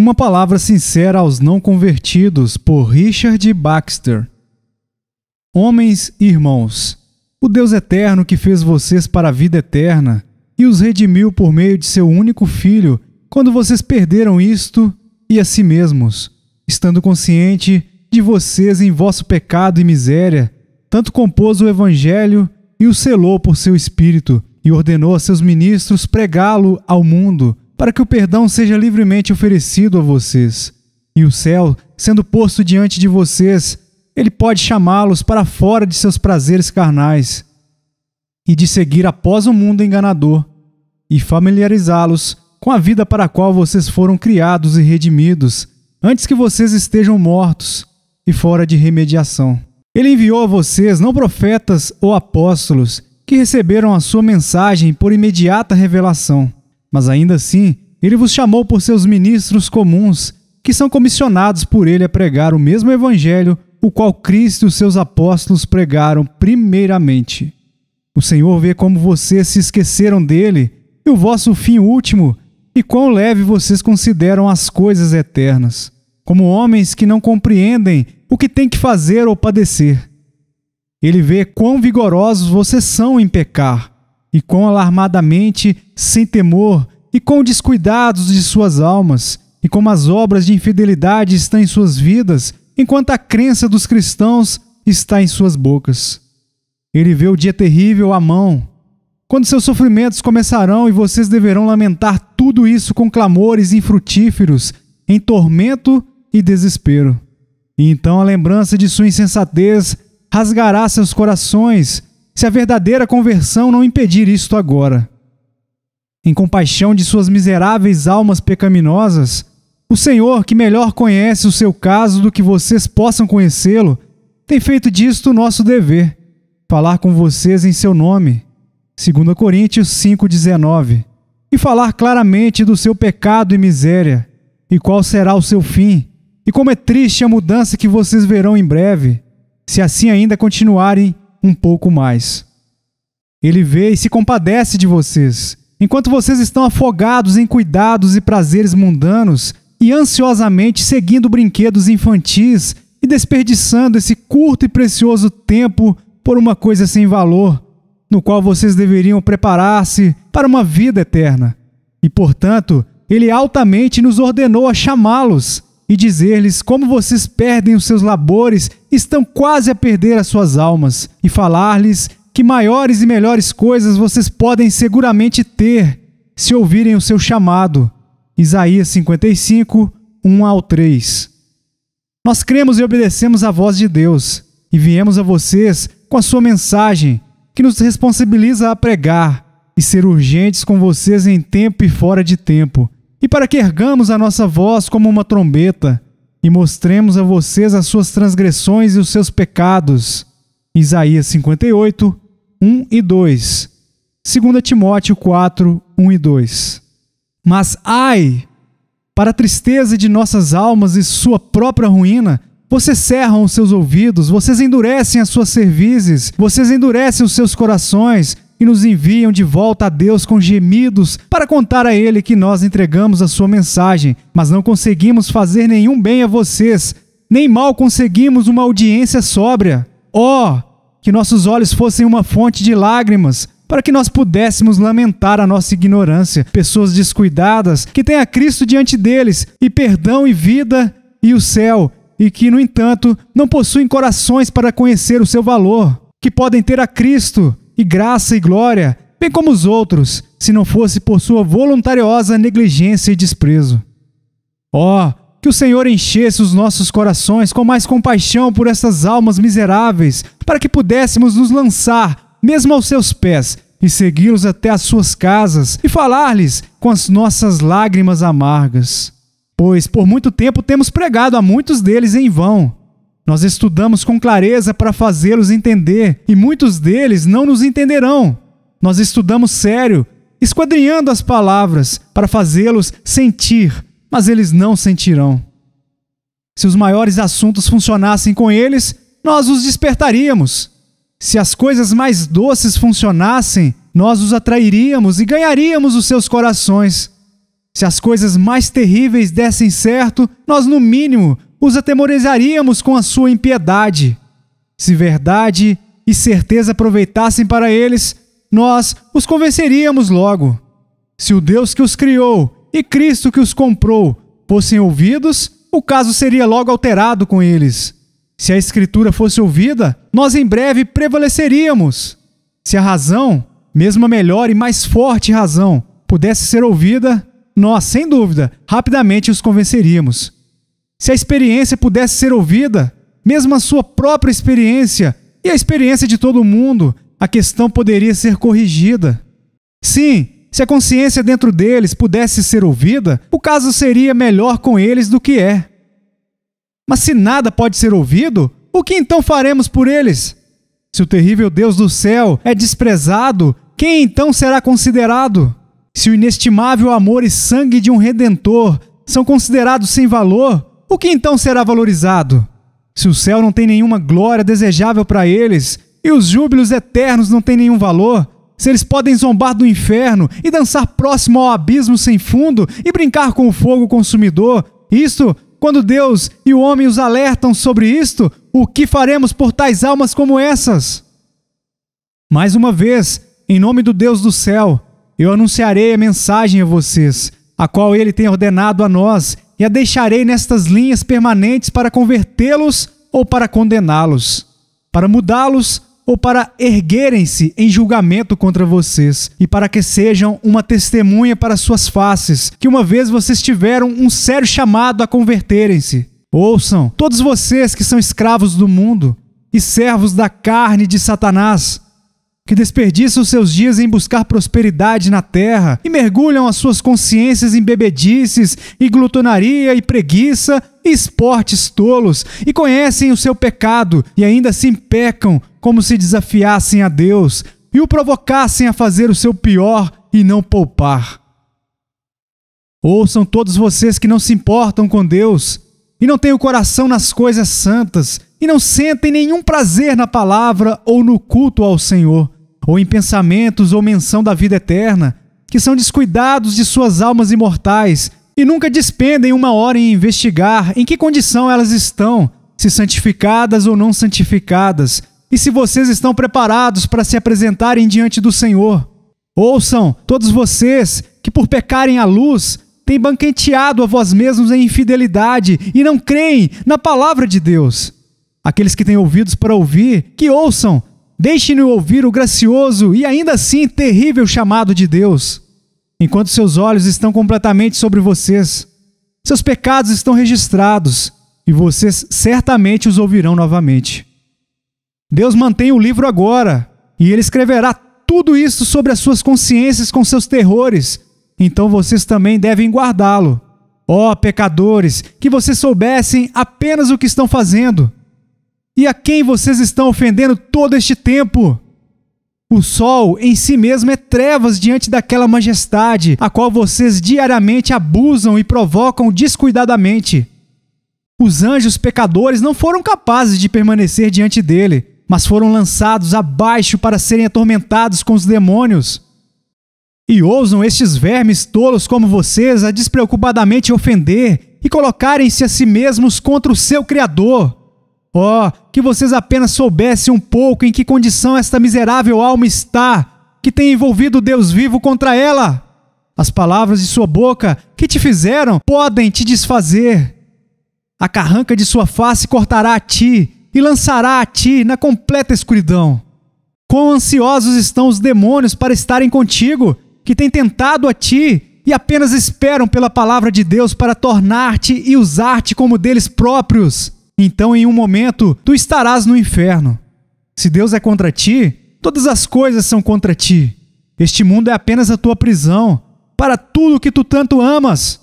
Uma palavra sincera aos não convertidos, por Richard Baxter. Homens e irmãos, o Deus eterno que fez vocês para a vida eterna e os redimiu por meio de seu único filho, quando vocês perderam isto e a si mesmos, estando consciente de vocês em vosso pecado e miséria, tanto compôs o evangelho e o selou por seu espírito e ordenou a seus ministros pregá-lo ao mundo para que o perdão seja livremente oferecido a vocês. E o céu, sendo posto diante de vocês, ele pode chamá-los para fora de seus prazeres carnais e de seguir após o mundo enganador e familiarizá-los com a vida para a qual vocês foram criados e redimidos antes que vocês estejam mortos e fora de remediação. Ele enviou a vocês não profetas ou apóstolos que receberam a sua mensagem por imediata revelação, mas ainda assim, ele vos chamou por seus ministros comuns, que são comissionados por ele a pregar o mesmo evangelho, o qual Cristo e os seus apóstolos pregaram primeiramente. O Senhor vê como vocês se esqueceram dele e o vosso fim último, e quão leve vocês consideram as coisas eternas, como homens que não compreendem o que têm que fazer ou padecer. Ele vê quão vigorosos vocês são em pecar e quão alarmadamente, sem temor, e quão descuidados de suas almas, e como as obras de infidelidade estão em suas vidas, enquanto a crença dos cristãos está em suas bocas. Ele vê o dia terrível à mão, quando seus sofrimentos começarão e vocês deverão lamentar tudo isso com clamores infrutíferos, em tormento e desespero. E então a lembrança de sua insensatez rasgará seus corações, se a verdadeira conversão não impedir isto agora. Em compaixão de suas miseráveis almas pecaminosas, o Senhor, que melhor conhece o seu caso do que vocês possam conhecê-lo, tem feito disto o nosso dever, falar com vocês em seu nome, 2 Coríntios 5,19, e falar claramente do seu pecado e miséria, e qual será o seu fim, e como é triste a mudança que vocês verão em breve, se assim ainda continuarem um pouco mais. Ele vê e se compadece de vocês, enquanto vocês estão afogados em cuidados e prazeres mundanos e ansiosamente seguindo brinquedos infantis e desperdiçando esse curto e precioso tempo por uma coisa sem valor, no qual vocês deveriam preparar-se para uma vida eterna. E, portanto, ele altamente nos ordenou a chamá-los e dizer-lhes como vocês perdem os seus labores, estão quase a perder as suas almas, e falar-lhes que maiores e melhores coisas vocês podem seguramente ter se ouvirem o seu chamado. Isaías 55, 1 ao 3. Nós cremos e obedecemos à voz de Deus e viemos a vocês com a sua mensagem, que nos responsabiliza a pregar e ser urgentes com vocês em tempo e fora de tempo e para que ergamos a nossa voz como uma trombeta, e mostremos a vocês as suas transgressões e os seus pecados. Isaías 58, 1 e 2. 2 Timóteo 4, 1 e 2. Mas ai, para a tristeza de nossas almas e sua própria ruína, vocês cerram os seus ouvidos, vocês endurecem as suas cervizes, vocês endurecem os seus corações, e nos enviam de volta a Deus com gemidos para contar a Ele que nós entregamos a sua mensagem, mas não conseguimos fazer nenhum bem a vocês, nem mal conseguimos uma audiência sóbria. oh, que nossos olhos fossem uma fonte de lágrimas, para que nós pudéssemos lamentar a nossa ignorância, pessoas descuidadas que têm a Cristo diante deles, e perdão e vida e o céu, e que, no entanto, não possuem corações para conhecer o seu valor, que podem ter a Cristo, e graça e glória, bem como os outros, se não fosse por sua voluntariosa negligência e desprezo. Ó, oh, que o Senhor enchesse os nossos corações com mais compaixão por essas almas miseráveis, para que pudéssemos nos lançar, mesmo aos seus pés, e segui-los até as suas casas e falar-lhes com as nossas lágrimas amargas. Pois por muito tempo temos pregado a muitos deles em vão, nós estudamos com clareza para fazê-los entender, e muitos deles não nos entenderão. Nós estudamos sério, esquadrinhando as palavras para fazê-los sentir, mas eles não sentirão. Se os maiores assuntos funcionassem com eles, nós os despertaríamos. Se as coisas mais doces funcionassem, nós os atrairíamos e ganharíamos os seus corações. Se as coisas mais terríveis dessem certo, nós, no mínimo, os atemorizaríamos com a sua impiedade. Se verdade e certeza aproveitassem para eles, nós os convenceríamos logo. Se o Deus que os criou e Cristo que os comprou fossem ouvidos, o caso seria logo alterado com eles. Se a Escritura fosse ouvida, nós em breve prevaleceríamos. Se a razão, mesmo a melhor e mais forte razão, pudesse ser ouvida, nós, sem dúvida, rapidamente os convenceríamos. Se a experiência pudesse ser ouvida, mesmo a sua própria experiência e a experiência de todo mundo, a questão poderia ser corrigida. Sim, se a consciência dentro deles pudesse ser ouvida, o caso seria melhor com eles do que é. Mas se nada pode ser ouvido, o que então faremos por eles? Se o terrível Deus do céu é desprezado, quem então será considerado? Se o inestimável amor e sangue de um redentor são considerados sem valor, o que então será valorizado? Se o céu não tem nenhuma glória desejável para eles, e os júbilos eternos não têm nenhum valor, se eles podem zombar do inferno e dançar próximo ao abismo sem fundo e brincar com o fogo consumidor, isto, quando Deus e o homem os alertam sobre isto, o que faremos por tais almas como essas? Mais uma vez, em nome do Deus do céu, eu anunciarei a mensagem a vocês, a qual ele tem ordenado a nós e a deixarei nestas linhas permanentes para convertê-los ou para condená-los, para mudá-los ou para erguerem-se em julgamento contra vocês, e para que sejam uma testemunha para suas faces, que uma vez vocês tiveram um sério chamado a converterem-se. Ouçam, todos vocês que são escravos do mundo e servos da carne de Satanás, que desperdiçam seus dias em buscar prosperidade na terra e mergulham as suas consciências em bebedices e glutonaria e preguiça e esportes tolos e conhecem o seu pecado e ainda se impecam como se desafiassem a Deus e o provocassem a fazer o seu pior e não poupar. Ouçam todos vocês que não se importam com Deus e não têm o coração nas coisas santas e não sentem nenhum prazer na palavra ou no culto ao Senhor ou em pensamentos ou menção da vida eterna, que são descuidados de suas almas imortais e nunca despendem uma hora em investigar em que condição elas estão, se santificadas ou não santificadas, e se vocês estão preparados para se apresentarem diante do Senhor. Ouçam, todos vocês que por pecarem à luz têm banqueteado a vós mesmos em infidelidade e não creem na palavra de Deus. Aqueles que têm ouvidos para ouvir, que ouçam, Deixe-no ouvir o gracioso e ainda assim terrível chamado de Deus, enquanto seus olhos estão completamente sobre vocês. Seus pecados estão registrados e vocês certamente os ouvirão novamente. Deus mantém o livro agora e ele escreverá tudo isso sobre as suas consciências com seus terrores, então vocês também devem guardá-lo. Ó oh, pecadores, que vocês soubessem apenas o que estão fazendo e a quem vocês estão ofendendo todo este tempo? O sol em si mesmo é trevas diante daquela majestade, a qual vocês diariamente abusam e provocam descuidadamente. Os anjos pecadores não foram capazes de permanecer diante dele, mas foram lançados abaixo para serem atormentados com os demônios. E ousam estes vermes tolos como vocês a despreocupadamente ofender e colocarem-se a si mesmos contra o seu Criador. Oh, que vocês apenas soubessem um pouco em que condição esta miserável alma está, que tem envolvido Deus vivo contra ela! As palavras de sua boca que te fizeram podem te desfazer. A carranca de sua face cortará a ti e lançará a ti na completa escuridão. Quão ansiosos estão os demônios para estarem contigo, que têm tentado a ti e apenas esperam pela palavra de Deus para tornar-te e usar-te como deles próprios. Então, em um momento, tu estarás no inferno. Se Deus é contra ti, todas as coisas são contra ti. Este mundo é apenas a tua prisão para tudo que tu tanto amas.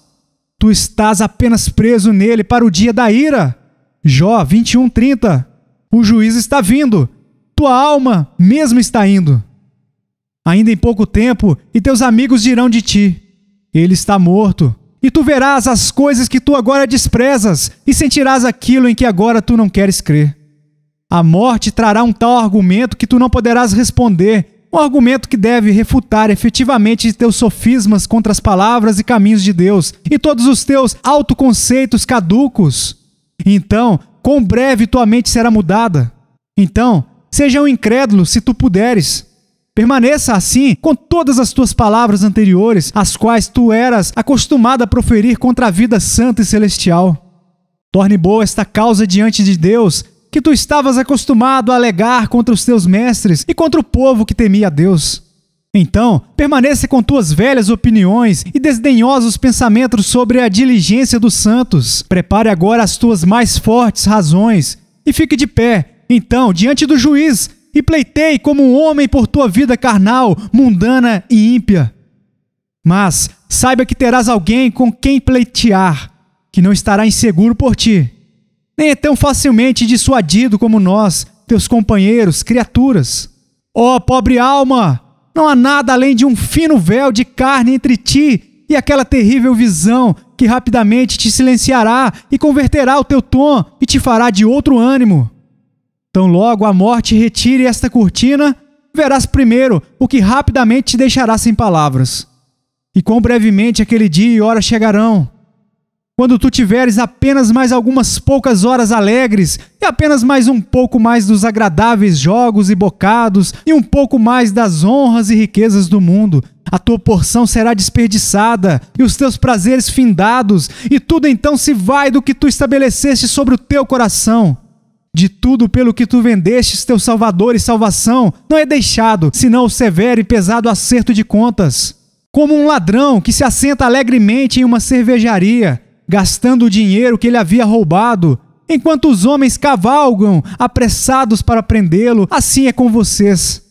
Tu estás apenas preso nele para o dia da ira. Jó 21:30. O juiz está vindo. Tua alma mesmo está indo. Ainda em pouco tempo, e teus amigos dirão de ti: Ele está morto e tu verás as coisas que tu agora desprezas, e sentirás aquilo em que agora tu não queres crer. A morte trará um tal argumento que tu não poderás responder, um argumento que deve refutar efetivamente teus sofismas contra as palavras e caminhos de Deus, e todos os teus autoconceitos caducos. Então, com breve tua mente será mudada. Então, seja um incrédulo se tu puderes. Permaneça assim com todas as tuas palavras anteriores, as quais tu eras acostumado a proferir contra a vida santa e celestial. Torne boa esta causa diante de Deus, que tu estavas acostumado a alegar contra os teus mestres e contra o povo que temia a Deus. Então, permaneça com tuas velhas opiniões e desdenhosos pensamentos sobre a diligência dos santos. Prepare agora as tuas mais fortes razões e fique de pé, então, diante do juiz, e pleitei como um homem por tua vida carnal, mundana e ímpia. Mas saiba que terás alguém com quem pleitear, que não estará inseguro por ti, nem é tão facilmente dissuadido como nós, teus companheiros, criaturas. Ó oh, pobre alma, não há nada além de um fino véu de carne entre ti e aquela terrível visão que rapidamente te silenciará e converterá o teu tom e te fará de outro ânimo. Tão logo a morte retire esta cortina, verás primeiro o que rapidamente te deixará sem palavras. E quão brevemente aquele dia e hora chegarão. Quando tu tiveres apenas mais algumas poucas horas alegres, e apenas mais um pouco mais dos agradáveis jogos e bocados, e um pouco mais das honras e riquezas do mundo, a tua porção será desperdiçada, e os teus prazeres findados, e tudo então se vai do que tu estabeleceste sobre o teu coração de tudo pelo que tu vendestes teu Salvador e salvação, não é deixado, senão o severo e pesado acerto de contas. Como um ladrão que se assenta alegremente em uma cervejaria, gastando o dinheiro que ele havia roubado, enquanto os homens cavalgam, apressados para prendê-lo, assim é com vocês.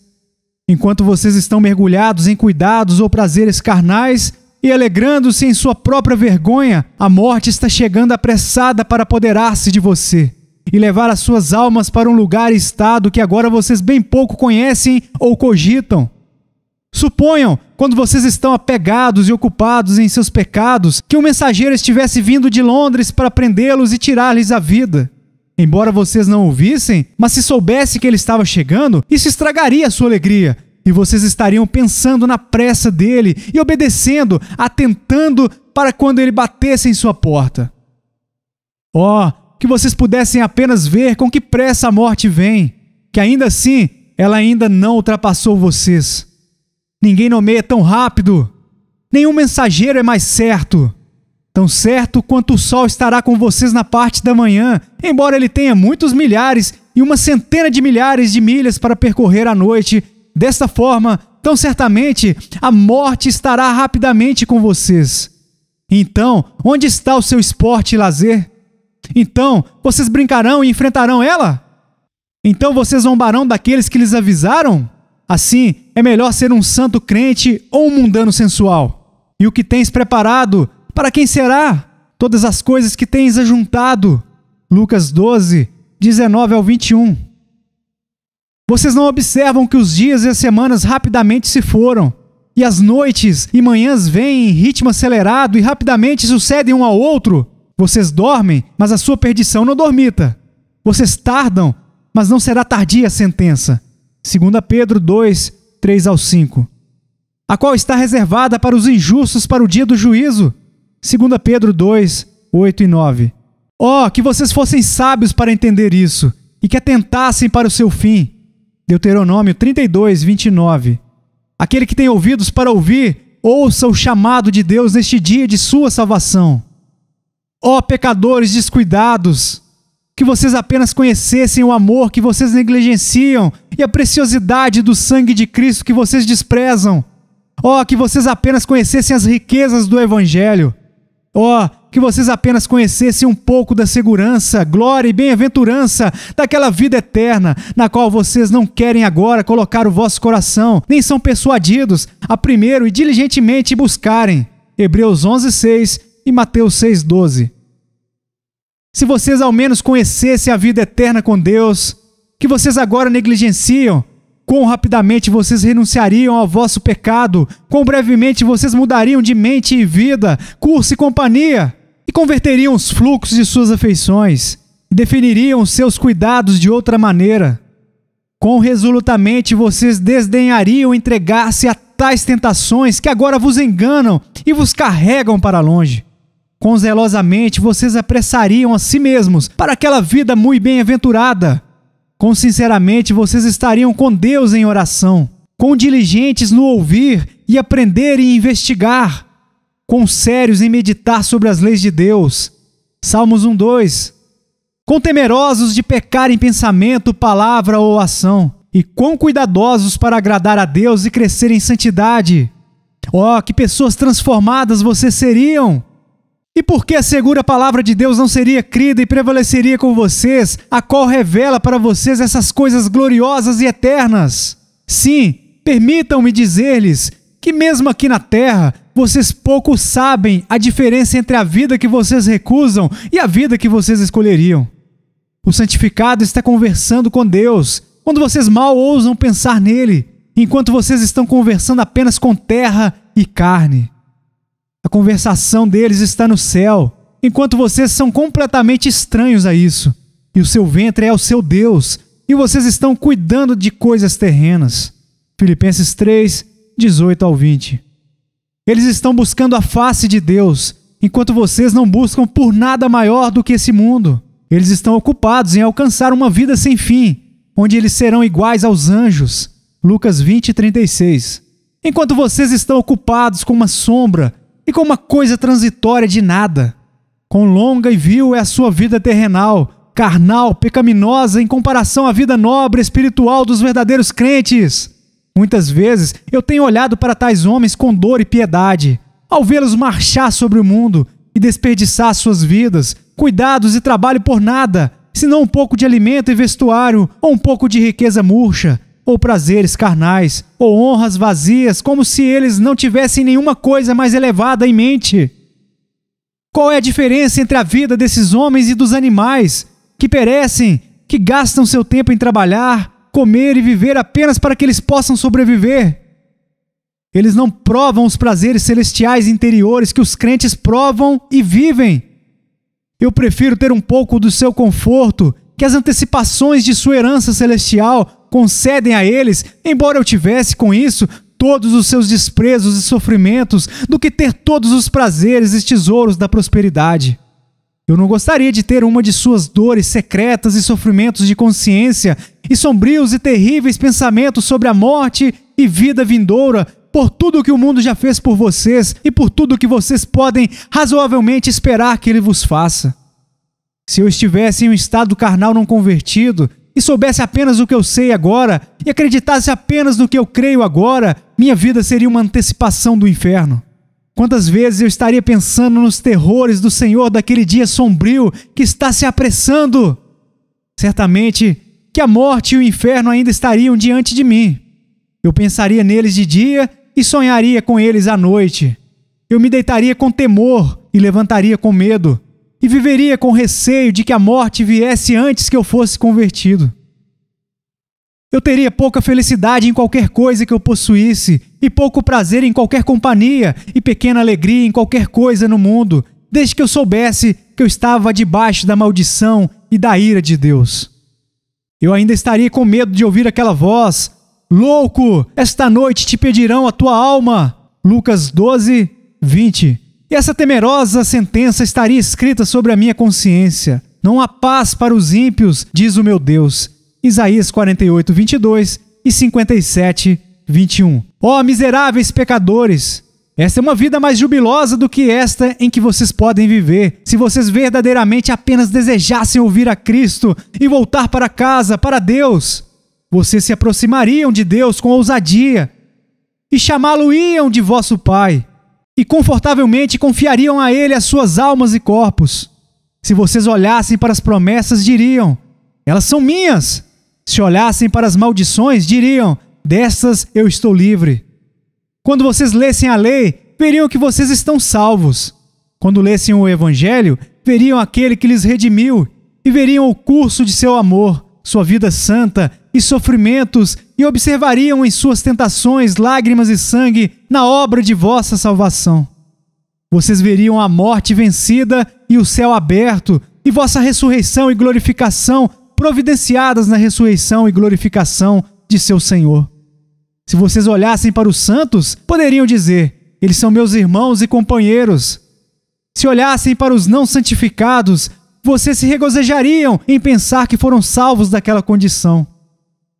Enquanto vocês estão mergulhados em cuidados ou prazeres carnais, e alegrando-se em sua própria vergonha, a morte está chegando apressada para apoderar-se de você e levar as suas almas para um lugar e estado que agora vocês bem pouco conhecem ou cogitam. Suponham, quando vocês estão apegados e ocupados em seus pecados, que um mensageiro estivesse vindo de Londres para prendê-los e tirar-lhes a vida. Embora vocês não ouvissem, mas se soubesse que ele estava chegando, isso estragaria a sua alegria, e vocês estariam pensando na pressa dele e obedecendo, atentando para quando ele batesse em sua porta. Oh, que vocês pudessem apenas ver com que pressa a morte vem, que ainda assim ela ainda não ultrapassou vocês. Ninguém nomeia tão rápido, nenhum mensageiro é mais certo. Tão certo quanto o sol estará com vocês na parte da manhã, embora ele tenha muitos milhares e uma centena de milhares de milhas para percorrer à noite. Desta forma, tão certamente, a morte estará rapidamente com vocês. Então, onde está o seu esporte e lazer? Então, vocês brincarão e enfrentarão ela? Então vocês zombarão daqueles que lhes avisaram? Assim, é melhor ser um santo crente ou um mundano sensual. E o que tens preparado, para quem será? Todas as coisas que tens ajuntado. Lucas 12, 19 ao 21. Vocês não observam que os dias e as semanas rapidamente se foram, e as noites e manhãs vêm em ritmo acelerado e rapidamente sucedem um ao outro? Vocês dormem, mas a sua perdição não dormita. Vocês tardam, mas não será tardia a sentença. 2 Pedro 2, 3 ao 5. A qual está reservada para os injustos para o dia do juízo. 2 Pedro 2, 8 e 9. Oh, que vocês fossem sábios para entender isso e que atentassem para o seu fim. Deuteronômio 32, 29. Aquele que tem ouvidos para ouvir, ouça o chamado de Deus neste dia de sua salvação. Ó oh, pecadores descuidados, que vocês apenas conhecessem o amor que vocês negligenciam e a preciosidade do sangue de Cristo que vocês desprezam. Ó oh, que vocês apenas conhecessem as riquezas do Evangelho. Ó oh, que vocês apenas conhecessem um pouco da segurança, glória e bem-aventurança daquela vida eterna, na qual vocês não querem agora colocar o vosso coração, nem são persuadidos a primeiro e diligentemente buscarem. Hebreus 11:6 e Mateus 6:12. Se vocês ao menos conhecessem a vida eterna com Deus, que vocês agora negligenciam, quão rapidamente vocês renunciariam ao vosso pecado, quão brevemente vocês mudariam de mente e vida, curso e companhia, e converteriam os fluxos de suas afeições, e definiriam os seus cuidados de outra maneira. Quão resolutamente vocês desdenhariam entregar-se a tais tentações que agora vos enganam e vos carregam para longe com zelosamente vocês apressariam a si mesmos para aquela vida muito bem-aventurada. Com sinceramente vocês estariam com Deus em oração, com diligentes no ouvir e aprender e investigar, com sérios em meditar sobre as leis de Deus. Salmos 1, 2. Com temerosos de pecar em pensamento, palavra ou ação, e quão cuidadosos para agradar a Deus e crescer em santidade. Oh, que pessoas transformadas vocês seriam! E por que a segura palavra de Deus não seria crida e prevaleceria com vocês, a qual revela para vocês essas coisas gloriosas e eternas? Sim, permitam-me dizer-lhes que, mesmo aqui na terra, vocês pouco sabem a diferença entre a vida que vocês recusam e a vida que vocês escolheriam. O santificado está conversando com Deus, quando vocês mal ousam pensar nele, enquanto vocês estão conversando apenas com terra e carne. A conversação deles está no céu, enquanto vocês são completamente estranhos a isso. E o seu ventre é o seu Deus, e vocês estão cuidando de coisas terrenas. Filipenses 3, 18 ao 20. Eles estão buscando a face de Deus, enquanto vocês não buscam por nada maior do que esse mundo. Eles estão ocupados em alcançar uma vida sem fim, onde eles serão iguais aos anjos. Lucas 20, 36. Enquanto vocês estão ocupados com uma sombra e com uma coisa transitória de nada. Quão longa e vil é a sua vida terrenal, carnal, pecaminosa em comparação à vida nobre espiritual dos verdadeiros crentes! Muitas vezes eu tenho olhado para tais homens com dor e piedade, ao vê-los marchar sobre o mundo e desperdiçar suas vidas, cuidados e trabalho por nada, senão um pouco de alimento e vestuário ou um pouco de riqueza murcha, ou prazeres carnais, ou honras vazias, como se eles não tivessem nenhuma coisa mais elevada em mente. Qual é a diferença entre a vida desses homens e dos animais, que perecem, que gastam seu tempo em trabalhar, comer e viver apenas para que eles possam sobreviver? Eles não provam os prazeres celestiais interiores que os crentes provam e vivem. Eu prefiro ter um pouco do seu conforto que as antecipações de sua herança celestial concedem a eles, embora eu tivesse com isso todos os seus desprezos e sofrimentos, do que ter todos os prazeres e tesouros da prosperidade. Eu não gostaria de ter uma de suas dores secretas e sofrimentos de consciência, e sombrios e terríveis pensamentos sobre a morte e vida vindoura, por tudo o que o mundo já fez por vocês e por tudo o que vocês podem razoavelmente esperar que ele vos faça. Se eu estivesse em um estado carnal não convertido e soubesse apenas o que eu sei agora e acreditasse apenas no que eu creio agora, minha vida seria uma antecipação do inferno. Quantas vezes eu estaria pensando nos terrores do Senhor daquele dia sombrio que está se apressando? Certamente que a morte e o inferno ainda estariam diante de mim. Eu pensaria neles de dia e sonharia com eles à noite. Eu me deitaria com temor e levantaria com medo e viveria com receio de que a morte viesse antes que eu fosse convertido. Eu teria pouca felicidade em qualquer coisa que eu possuísse, e pouco prazer em qualquer companhia, e pequena alegria em qualquer coisa no mundo, desde que eu soubesse que eu estava debaixo da maldição e da ira de Deus. Eu ainda estaria com medo de ouvir aquela voz: Louco, esta noite te pedirão a tua alma. Lucas 12, 20. E essa temerosa sentença estaria escrita sobre a minha consciência. Não há paz para os ímpios, diz o meu Deus. Isaías 48, 22 e 57, 21. Ó oh, miseráveis pecadores! Esta é uma vida mais jubilosa do que esta em que vocês podem viver, se vocês verdadeiramente apenas desejassem ouvir a Cristo e voltar para casa, para Deus. Vocês se aproximariam de Deus com ousadia e chamá-lo-iam de vosso Pai e confortavelmente confiariam a ele as suas almas e corpos. Se vocês olhassem para as promessas, diriam: Elas são minhas. Se olhassem para as maldições, diriam: Destas eu estou livre. Quando vocês lessem a lei, veriam que vocês estão salvos. Quando lessem o Evangelho, veriam aquele que lhes redimiu e veriam o curso de seu amor, sua vida santa e sofrimentos e observariam em suas tentações lágrimas e sangue na obra de vossa salvação. Vocês veriam a morte vencida e o céu aberto, e vossa ressurreição e glorificação providenciadas na ressurreição e glorificação de seu Senhor. Se vocês olhassem para os santos, poderiam dizer: Eles são meus irmãos e companheiros. Se olhassem para os não santificados, vocês se regozijariam em pensar que foram salvos daquela condição.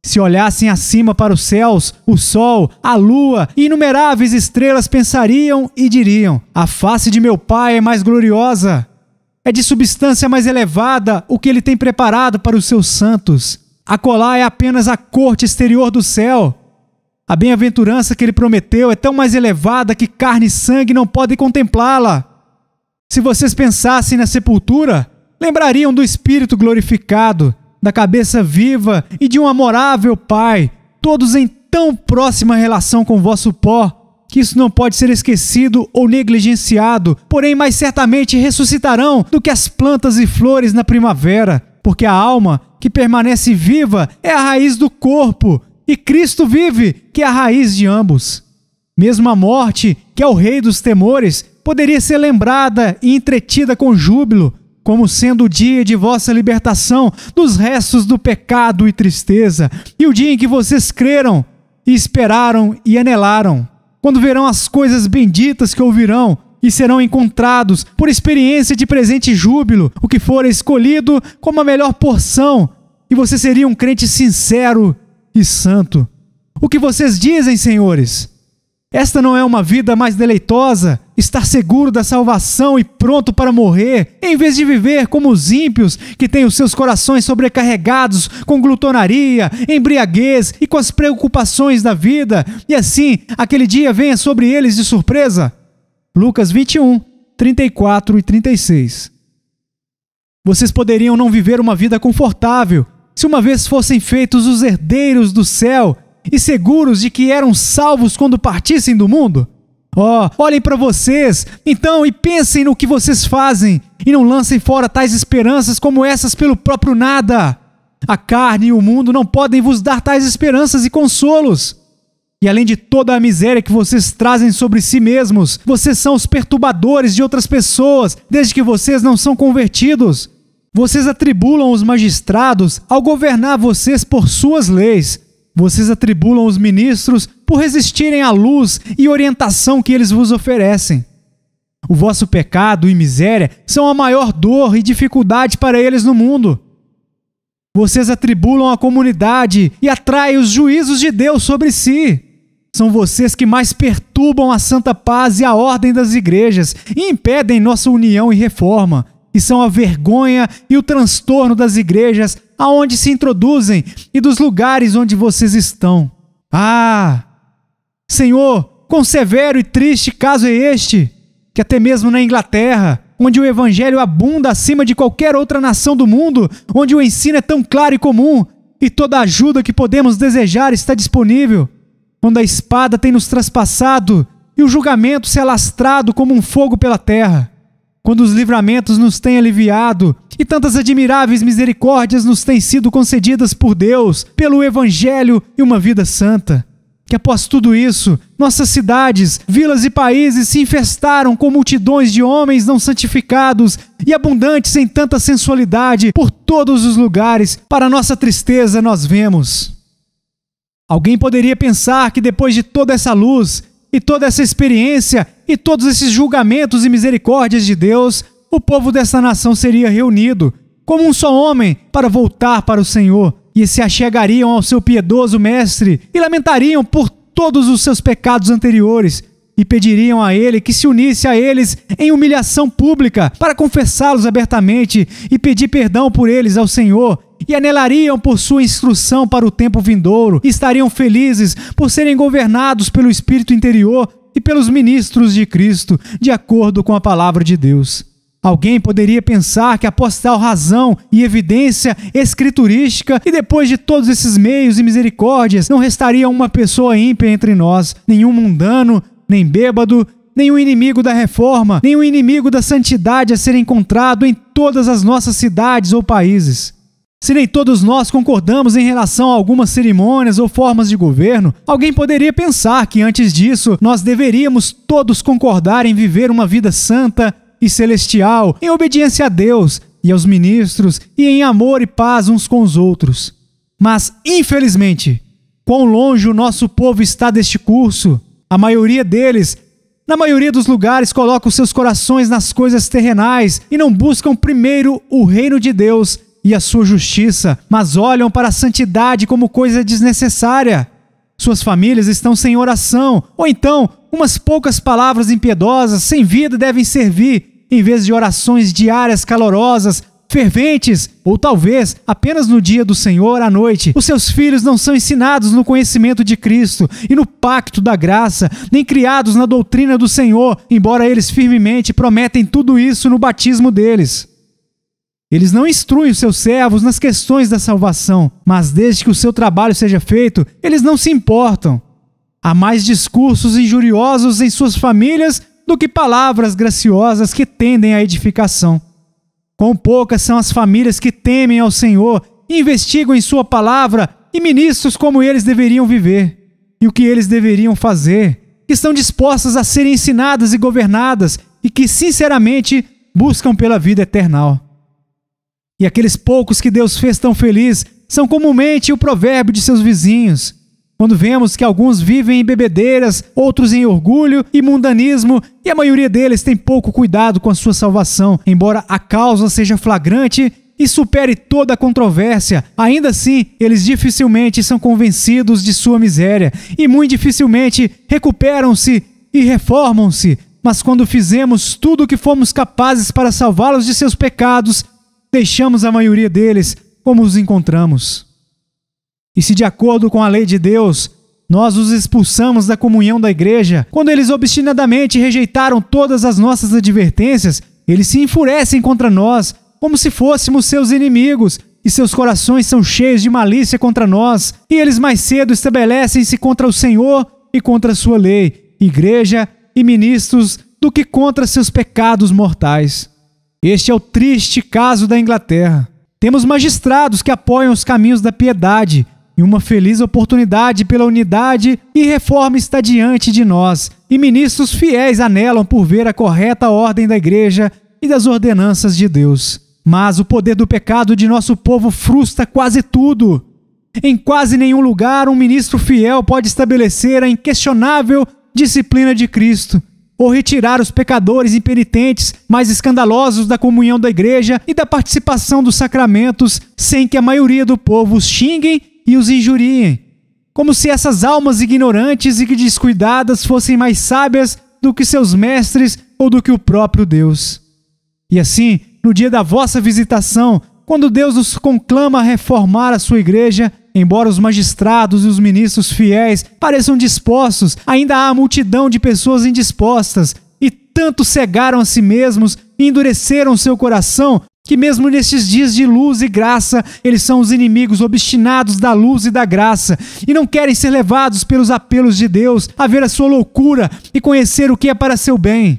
Se olhassem acima para os céus, o sol, a lua e inumeráveis estrelas pensariam e diriam: A face de meu Pai é mais gloriosa. É de substância mais elevada o que ele tem preparado para os seus santos. Acolá é apenas a corte exterior do céu. A bem-aventurança que ele prometeu é tão mais elevada que carne e sangue não podem contemplá-la. Se vocês pensassem na sepultura, lembrariam do Espírito glorificado da cabeça viva e de um amorável Pai, todos em tão próxima relação com vosso pó, que isso não pode ser esquecido ou negligenciado, porém mais certamente ressuscitarão do que as plantas e flores na primavera, porque a alma que permanece viva é a raiz do corpo, e Cristo vive, que é a raiz de ambos. Mesmo a morte, que é o rei dos temores, poderia ser lembrada e entretida com júbilo, como sendo o dia de vossa libertação dos restos do pecado e tristeza, e o dia em que vocês creram, e esperaram e anelaram, quando verão as coisas benditas que ouvirão, e serão encontrados por experiência de presente júbilo, o que for escolhido como a melhor porção, e você seria um crente sincero e santo. O que vocês dizem, senhores? Esta não é uma vida mais deleitosa, estar seguro da salvação e pronto para morrer, em vez de viver como os ímpios, que têm os seus corações sobrecarregados com glutonaria, embriaguez e com as preocupações da vida, e assim aquele dia venha sobre eles de surpresa. Lucas 21, 34 e 36. Vocês poderiam não viver uma vida confortável se uma vez fossem feitos os herdeiros do céu e seguros de que eram salvos quando partissem do mundo? Ó, oh, olhem para vocês, então, e pensem no que vocês fazem, e não lancem fora tais esperanças como essas pelo próprio nada. A carne e o mundo não podem vos dar tais esperanças e consolos. E além de toda a miséria que vocês trazem sobre si mesmos, vocês são os perturbadores de outras pessoas, desde que vocês não são convertidos. Vocês atribulam os magistrados ao governar vocês por suas leis, vocês atribulam os ministros por resistirem à luz e orientação que eles vos oferecem. O vosso pecado e miséria são a maior dor e dificuldade para eles no mundo. Vocês atribulam a comunidade e atraem os juízos de Deus sobre si. São vocês que mais perturbam a santa paz e a ordem das igrejas e impedem nossa união e reforma, e são a vergonha e o transtorno das igrejas aonde se introduzem e dos lugares onde vocês estão. Ah! Senhor, quão severo e triste caso é este, que até mesmo na Inglaterra, onde o evangelho abunda acima de qualquer outra nação do mundo, onde o ensino é tão claro e comum, e toda a ajuda que podemos desejar está disponível, quando a espada tem nos traspassado e o julgamento se alastrado é como um fogo pela terra quando os livramentos nos têm aliviado e tantas admiráveis misericórdias nos têm sido concedidas por Deus, pelo Evangelho e uma vida santa. Que após tudo isso, nossas cidades, vilas e países se infestaram com multidões de homens não santificados e abundantes em tanta sensualidade por todos os lugares, para nossa tristeza nós vemos. Alguém poderia pensar que depois de toda essa luz, e toda essa experiência e todos esses julgamentos e misericórdias de Deus, o povo dessa nação seria reunido, como um só homem, para voltar para o Senhor, e se achegariam ao seu piedoso Mestre e lamentariam por todos os seus pecados anteriores, e pediriam a ele que se unisse a eles em humilhação pública para confessá-los abertamente e pedir perdão por eles ao Senhor e anelariam por sua instrução para o tempo vindouro, estariam felizes por serem governados pelo Espírito interior e pelos ministros de Cristo, de acordo com a palavra de Deus. Alguém poderia pensar que após tal razão e evidência escriturística e depois de todos esses meios e misericórdias, não restaria uma pessoa ímpia entre nós, nenhum mundano, nem bêbado, nenhum inimigo da reforma, nenhum inimigo da santidade a ser encontrado em todas as nossas cidades ou países. Se nem todos nós concordamos em relação a algumas cerimônias ou formas de governo, alguém poderia pensar que antes disso nós deveríamos todos concordar em viver uma vida santa e celestial, em obediência a Deus e aos ministros e em amor e paz uns com os outros. Mas, infelizmente, quão longe o nosso povo está deste curso, a maioria deles na maioria dos lugares, colocam seus corações nas coisas terrenais e não buscam primeiro o reino de Deus e a sua justiça, mas olham para a santidade como coisa desnecessária. Suas famílias estão sem oração, ou então umas poucas palavras impiedosas sem vida devem servir, em vez de orações diárias calorosas, ferventes, ou talvez apenas no dia do Senhor à noite. Os seus filhos não são ensinados no conhecimento de Cristo e no pacto da graça, nem criados na doutrina do Senhor, embora eles firmemente prometem tudo isso no batismo deles. Eles não instruem os seus servos nas questões da salvação, mas desde que o seu trabalho seja feito, eles não se importam. Há mais discursos injuriosos em suas famílias do que palavras graciosas que tendem à edificação. Quão poucas são as famílias que temem ao Senhor, investigam em Sua palavra e ministros como eles deveriam viver e o que eles deveriam fazer, que estão dispostas a serem ensinadas e governadas e que, sinceramente, buscam pela vida eternal. E aqueles poucos que Deus fez tão feliz são comumente o provérbio de seus vizinhos. Quando vemos que alguns vivem em bebedeiras, outros em orgulho e mundanismo, e a maioria deles tem pouco cuidado com a sua salvação, embora a causa seja flagrante e supere toda a controvérsia, ainda assim eles dificilmente são convencidos de sua miséria e muito dificilmente recuperam-se e reformam-se. Mas quando fizemos tudo o que fomos capazes para salvá-los de seus pecados, deixamos a maioria deles como os encontramos. E se, de acordo com a lei de Deus, nós os expulsamos da comunhão da igreja, quando eles obstinadamente rejeitaram todas as nossas advertências, eles se enfurecem contra nós, como se fôssemos seus inimigos, e seus corações são cheios de malícia contra nós, e eles mais cedo estabelecem-se contra o Senhor e contra a sua lei, igreja e ministros, do que contra seus pecados mortais. Este é o triste caso da Inglaterra. Temos magistrados que apoiam os caminhos da piedade e uma feliz oportunidade pela unidade e reforma está diante de nós, e ministros fiéis anelam por ver a correta ordem da Igreja e das ordenanças de Deus. Mas o poder do pecado de nosso povo frustra quase tudo. Em quase nenhum lugar um ministro fiel pode estabelecer a inquestionável disciplina de Cristo ou retirar os pecadores impenitentes mais escandalosos da comunhão da igreja e da participação dos sacramentos, sem que a maioria do povo os xinguem e os injuriem. Como se essas almas ignorantes e descuidadas fossem mais sábias do que seus mestres ou do que o próprio Deus. E assim, no dia da vossa visitação, quando Deus os conclama a reformar a sua igreja, Embora os magistrados e os ministros fiéis pareçam dispostos, ainda há a multidão de pessoas indispostas, e tanto cegaram a si mesmos e endureceram seu coração que mesmo nestes dias de luz e graça, eles são os inimigos obstinados da luz e da graça, e não querem ser levados pelos apelos de Deus a ver a sua loucura e conhecer o que é para seu bem.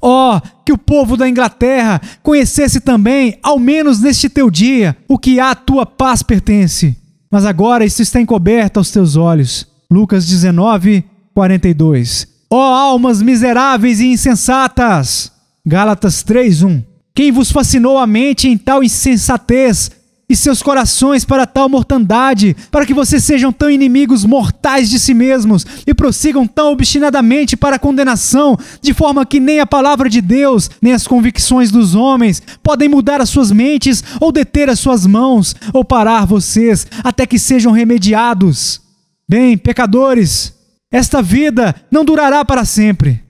Oh, que o povo da Inglaterra conhecesse também, ao menos neste teu dia, o que à tua paz pertence mas agora isso está encoberto aos teus olhos. Lucas 19, 42. Ó oh, almas miseráveis e insensatas! Gálatas 3, 1. Quem vos fascinou a mente em tal insensatez e seus corações para tal mortandade, para que vocês sejam tão inimigos mortais de si mesmos e prossigam tão obstinadamente para a condenação, de forma que nem a palavra de Deus, nem as convicções dos homens podem mudar as suas mentes ou deter as suas mãos ou parar vocês até que sejam remediados. Bem, pecadores, esta vida não durará para sempre,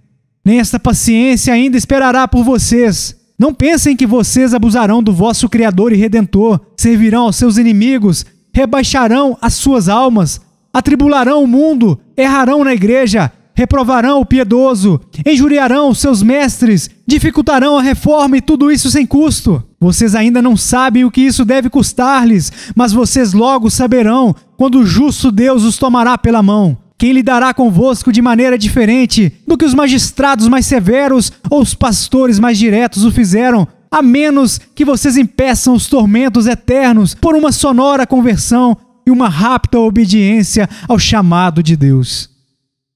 nem esta paciência ainda esperará por vocês. Não pensem que vocês abusarão do vosso Criador e Redentor, servirão aos seus inimigos, rebaixarão as suas almas, atribularão o mundo, errarão na igreja, reprovarão o piedoso, injuriarão os seus mestres, dificultarão a reforma e tudo isso sem custo. Vocês ainda não sabem o que isso deve custar-lhes, mas vocês logo saberão quando o justo Deus os tomará pela mão que lidará convosco de maneira diferente do que os magistrados mais severos ou os pastores mais diretos o fizeram, a menos que vocês impeçam os tormentos eternos por uma sonora conversão e uma rápida obediência ao chamado de Deus.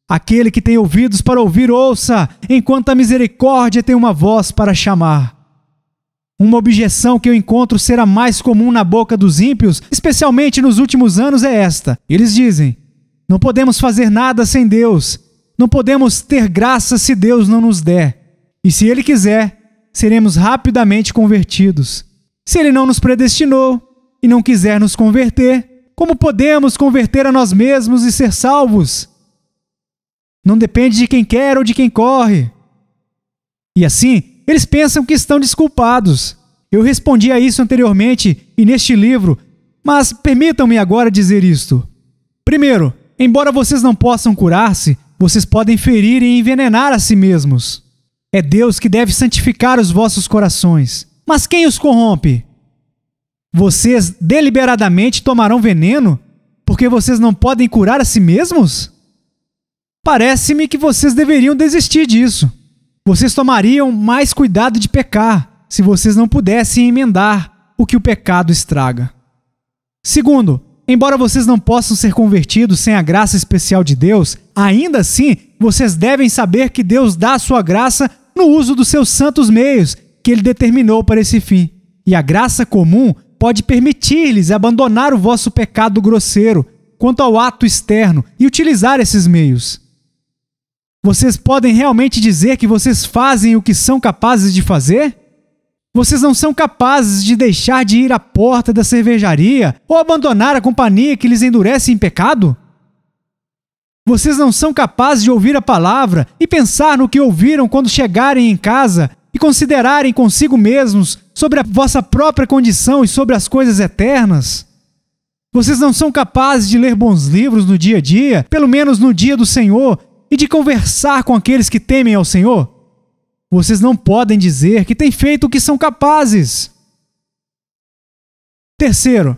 Aquele que tem ouvidos para ouvir, ouça, enquanto a misericórdia tem uma voz para chamar. Uma objeção que eu encontro será mais comum na boca dos ímpios, especialmente nos últimos anos, é esta: eles dizem, não podemos fazer nada sem Deus. Não podemos ter graça se Deus não nos der. E se Ele quiser, seremos rapidamente convertidos. Se Ele não nos predestinou e não quiser nos converter, como podemos converter a nós mesmos e ser salvos? Não depende de quem quer ou de quem corre. E assim, eles pensam que estão desculpados. Eu respondi a isso anteriormente e neste livro, mas permitam-me agora dizer isto. Primeiro, Embora vocês não possam curar-se, vocês podem ferir e envenenar a si mesmos. É Deus que deve santificar os vossos corações. Mas quem os corrompe? Vocês deliberadamente tomarão veneno porque vocês não podem curar a si mesmos? Parece-me que vocês deveriam desistir disso. Vocês tomariam mais cuidado de pecar se vocês não pudessem emendar o que o pecado estraga. Segundo, Embora vocês não possam ser convertidos sem a graça especial de Deus, ainda assim vocês devem saber que Deus dá a sua graça no uso dos seus santos meios, que ele determinou para esse fim. E a graça comum pode permitir-lhes abandonar o vosso pecado grosseiro quanto ao ato externo e utilizar esses meios. Vocês podem realmente dizer que vocês fazem o que são capazes de fazer? Vocês não são capazes de deixar de ir à porta da cervejaria ou abandonar a companhia que lhes endurece em pecado? Vocês não são capazes de ouvir a palavra e pensar no que ouviram quando chegarem em casa e considerarem consigo mesmos sobre a vossa própria condição e sobre as coisas eternas? Vocês não são capazes de ler bons livros no dia a dia, pelo menos no dia do Senhor, e de conversar com aqueles que temem ao Senhor? Vocês não podem dizer que têm feito o que são capazes. Terceiro,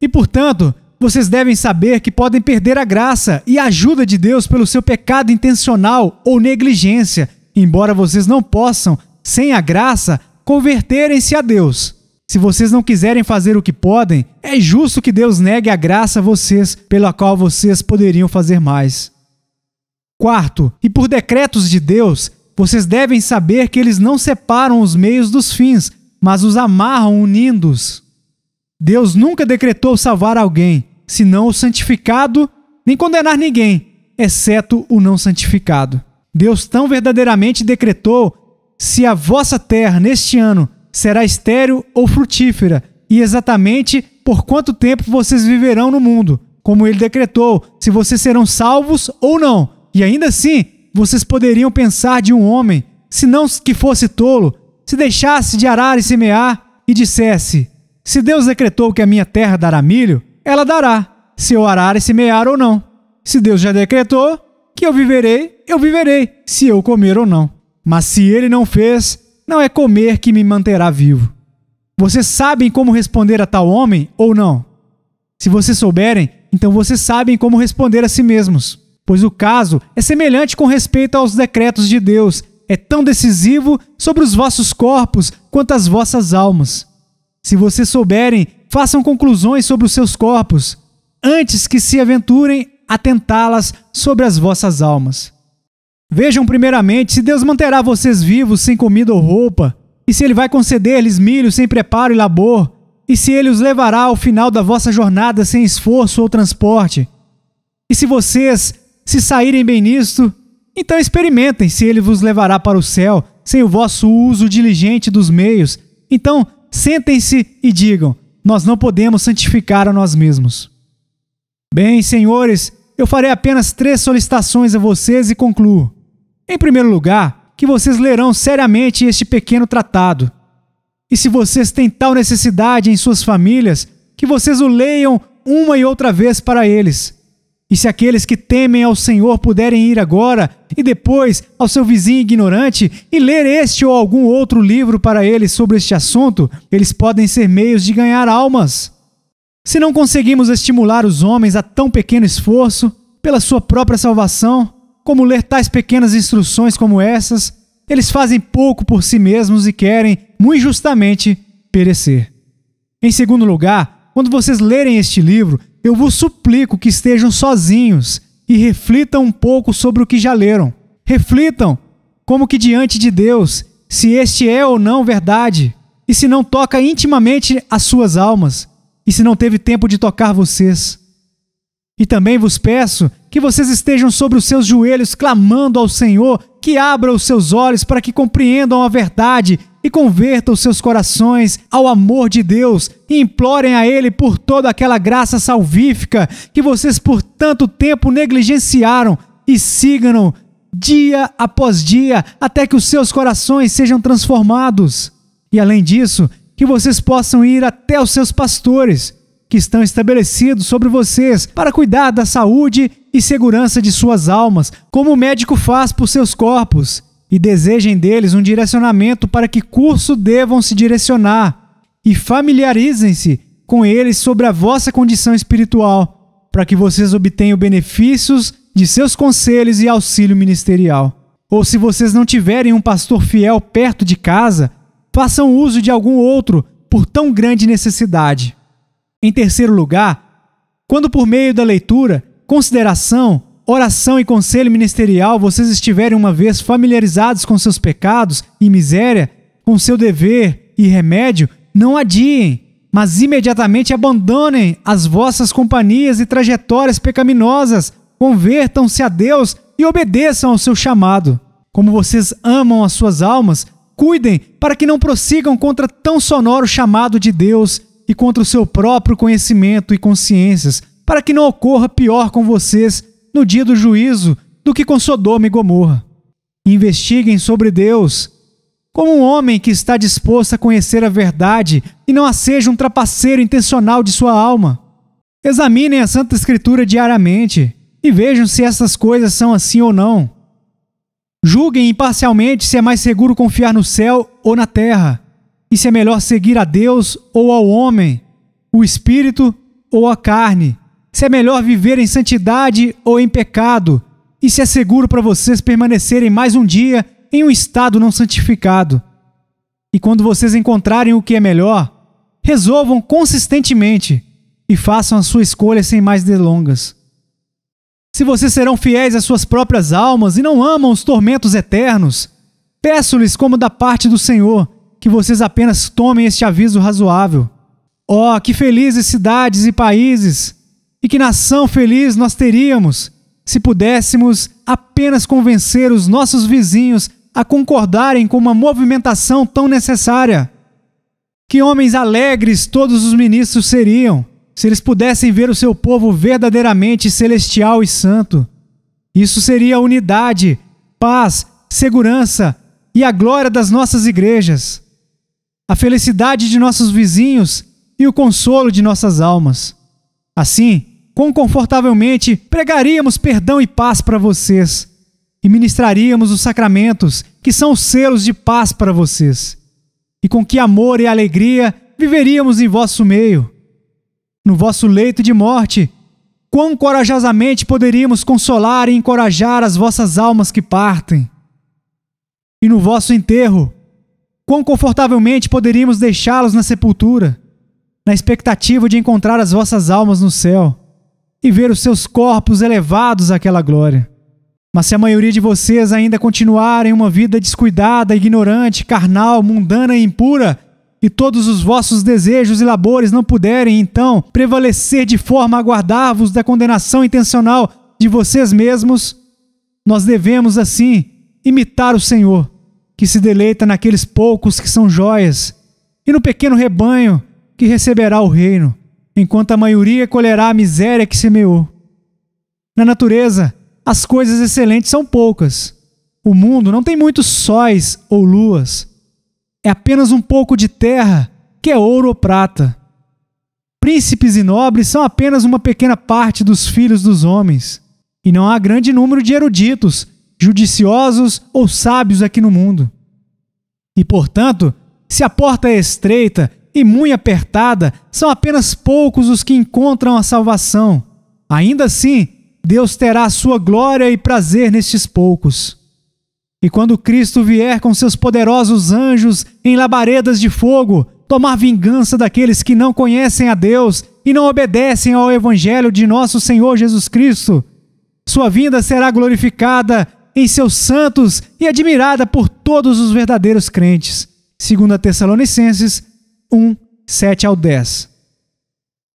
e portanto, vocês devem saber que podem perder a graça e a ajuda de Deus pelo seu pecado intencional ou negligência, embora vocês não possam, sem a graça, converterem-se a Deus. Se vocês não quiserem fazer o que podem, é justo que Deus negue a graça a vocês, pela qual vocês poderiam fazer mais. Quarto, e por decretos de Deus, vocês devem saber que eles não separam os meios dos fins, mas os amarram unindo-os. Deus nunca decretou salvar alguém, senão o santificado, nem condenar ninguém, exceto o não santificado. Deus tão verdadeiramente decretou: se a vossa terra neste ano será estéril ou frutífera, e exatamente por quanto tempo vocês viverão no mundo, como ele decretou, se vocês serão salvos ou não. E ainda assim, vocês poderiam pensar de um homem, se não que fosse tolo, se deixasse de arar e semear, e dissesse: Se Deus decretou que a minha terra dará milho, ela dará, se eu arar e semear ou não. Se Deus já decretou que eu viverei, eu viverei, se eu comer ou não. Mas se ele não fez, não é comer que me manterá vivo. Vocês sabem como responder a tal homem ou não? Se vocês souberem, então vocês sabem como responder a si mesmos pois o caso é semelhante com respeito aos decretos de Deus, é tão decisivo sobre os vossos corpos quanto as vossas almas. Se vocês souberem, façam conclusões sobre os seus corpos, antes que se aventurem a tentá-las sobre as vossas almas. Vejam primeiramente se Deus manterá vocês vivos sem comida ou roupa, e se Ele vai conceder-lhes milho sem preparo e labor, e se Ele os levará ao final da vossa jornada sem esforço ou transporte. E se vocês se saírem bem nisto, então experimentem se ele vos levará para o céu, sem o vosso uso diligente dos meios. Então sentem-se e digam: Nós não podemos santificar a nós mesmos. Bem, senhores, eu farei apenas três solicitações a vocês e concluo. Em primeiro lugar, que vocês lerão seriamente este pequeno tratado. E se vocês têm tal necessidade em suas famílias, que vocês o leiam uma e outra vez para eles e se aqueles que temem ao Senhor puderem ir agora e depois ao seu vizinho ignorante e ler este ou algum outro livro para eles sobre este assunto, eles podem ser meios de ganhar almas. Se não conseguimos estimular os homens a tão pequeno esforço pela sua própria salvação, como ler tais pequenas instruções como essas, eles fazem pouco por si mesmos e querem, muito justamente, perecer. Em segundo lugar, quando vocês lerem este livro, eu vos suplico que estejam sozinhos e reflitam um pouco sobre o que já leram. Reflitam, como que diante de Deus, se este é ou não verdade, e se não toca intimamente as suas almas, e se não teve tempo de tocar vocês. E também vos peço que vocês estejam sobre os seus joelhos clamando ao Senhor que abra os seus olhos para que compreendam a verdade e convertam seus corações ao amor de Deus e implorem a Ele por toda aquela graça salvífica que vocês por tanto tempo negligenciaram e sigam dia após dia até que os seus corações sejam transformados. E além disso, que vocês possam ir até os seus pastores, que estão estabelecidos sobre vocês, para cuidar da saúde e segurança de suas almas, como o médico faz por seus corpos e desejem deles um direcionamento para que curso devam se direcionar, e familiarizem-se com eles sobre a vossa condição espiritual, para que vocês obtenham benefícios de seus conselhos e auxílio ministerial. Ou se vocês não tiverem um pastor fiel perto de casa, façam uso de algum outro por tão grande necessidade. Em terceiro lugar, quando por meio da leitura, consideração oração e conselho ministerial vocês estiverem uma vez familiarizados com seus pecados e miséria, com seu dever e remédio, não adiem, mas imediatamente abandonem as vossas companhias e trajetórias pecaminosas, convertam-se a Deus e obedeçam ao seu chamado. Como vocês amam as suas almas, cuidem para que não prossigam contra tão sonoro chamado de Deus e contra o seu próprio conhecimento e consciências, para que não ocorra pior com vocês no dia do juízo do que com Sodoma e Gomorra. Investiguem sobre Deus, como um homem que está disposto a conhecer a verdade e não a seja um trapaceiro intencional de sua alma. Examinem a Santa Escritura diariamente e vejam se essas coisas são assim ou não. Julguem imparcialmente se é mais seguro confiar no céu ou na terra, e se é melhor seguir a Deus ou ao homem, o espírito ou a carne se é melhor viver em santidade ou em pecado, e se é seguro para vocês permanecerem mais um dia em um estado não santificado. E quando vocês encontrarem o que é melhor, resolvam consistentemente e façam a sua escolha sem mais delongas. Se vocês serão fiéis às suas próprias almas e não amam os tormentos eternos, peço-lhes como da parte do Senhor que vocês apenas tomem este aviso razoável. Oh, que felizes cidades e países! E que nação feliz nós teríamos se pudéssemos apenas convencer os nossos vizinhos a concordarem com uma movimentação tão necessária. Que homens alegres todos os ministros seriam se eles pudessem ver o seu povo verdadeiramente celestial e santo. Isso seria unidade, paz, segurança e a glória das nossas igrejas, a felicidade de nossos vizinhos e o consolo de nossas almas. Assim, quão confortavelmente pregaríamos perdão e paz para vocês e ministraríamos os sacramentos, que são os selos de paz para vocês. E com que amor e alegria viveríamos em vosso meio. No vosso leito de morte, quão corajosamente poderíamos consolar e encorajar as vossas almas que partem. E no vosso enterro, quão confortavelmente poderíamos deixá-los na sepultura, na expectativa de encontrar as vossas almas no céu e ver os seus corpos elevados àquela glória. Mas se a maioria de vocês ainda continuarem uma vida descuidada, ignorante, carnal, mundana e impura, e todos os vossos desejos e labores não puderem, então, prevalecer de forma a guardar-vos da condenação intencional de vocês mesmos, nós devemos, assim, imitar o Senhor, que se deleita naqueles poucos que são jóias, e no pequeno rebanho que receberá o reino enquanto a maioria colherá a miséria que semeou. Na natureza, as coisas excelentes são poucas. O mundo não tem muitos sóis ou luas. É apenas um pouco de terra, que é ouro ou prata. Príncipes e nobres são apenas uma pequena parte dos filhos dos homens, e não há grande número de eruditos, judiciosos ou sábios aqui no mundo. E, portanto, se a porta é estreita e muito apertada, são apenas poucos os que encontram a salvação. Ainda assim, Deus terá sua glória e prazer nestes poucos. E quando Cristo vier com seus poderosos anjos em labaredas de fogo, tomar vingança daqueles que não conhecem a Deus e não obedecem ao Evangelho de nosso Senhor Jesus Cristo, sua vinda será glorificada em seus santos e admirada por todos os verdadeiros crentes. Segundo Tessalonicenses 1, 7 ao 10.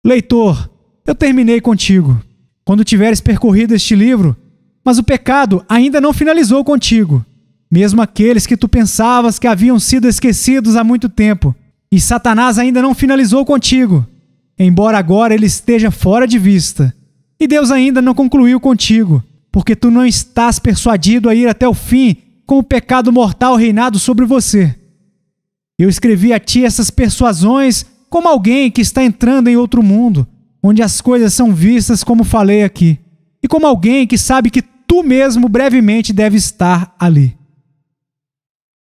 Leitor, eu terminei contigo. Quando tiveres percorrido este livro, mas o pecado ainda não finalizou contigo. Mesmo aqueles que tu pensavas que haviam sido esquecidos há muito tempo, e Satanás ainda não finalizou contigo, embora agora ele esteja fora de vista. E Deus ainda não concluiu contigo, porque tu não estás persuadido a ir até o fim com o pecado mortal reinado sobre você. Eu escrevi a ti essas persuasões como alguém que está entrando em outro mundo, onde as coisas são vistas como falei aqui, e como alguém que sabe que tu mesmo brevemente deve estar ali.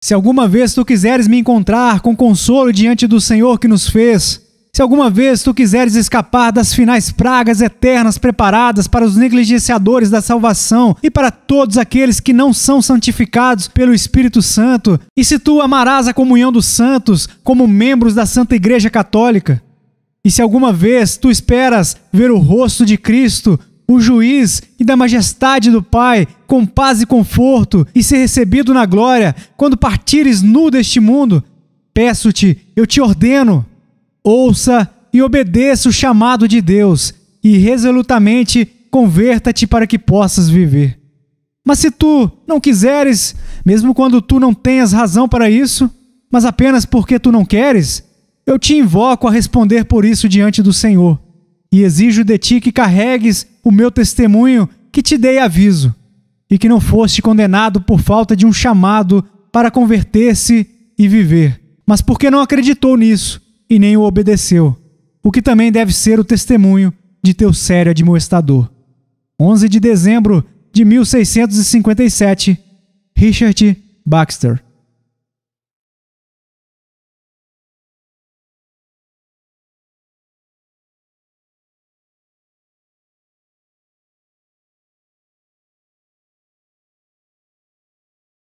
Se alguma vez tu quiseres me encontrar com consolo diante do Senhor que nos fez, se alguma vez tu quiseres escapar das finais pragas eternas preparadas para os negligenciadores da salvação e para todos aqueles que não são santificados pelo Espírito Santo, e se tu amarás a comunhão dos santos como membros da Santa Igreja Católica, e se alguma vez tu esperas ver o rosto de Cristo, o juiz e da majestade do Pai, com paz e conforto, e ser recebido na glória, quando partires nu deste mundo, peço-te, eu te ordeno, Ouça e obedeça o chamado de Deus e resolutamente converta-te para que possas viver. Mas se tu não quiseres, mesmo quando tu não tenhas razão para isso, mas apenas porque tu não queres, eu te invoco a responder por isso diante do Senhor, e exijo de ti que carregues o meu testemunho que te dei aviso, e que não foste condenado por falta de um chamado para converter-se e viver, mas porque não acreditou nisso, e nem o obedeceu, o que também deve ser o testemunho de teu sério admoestador. 11 de dezembro de 1657, Richard Baxter.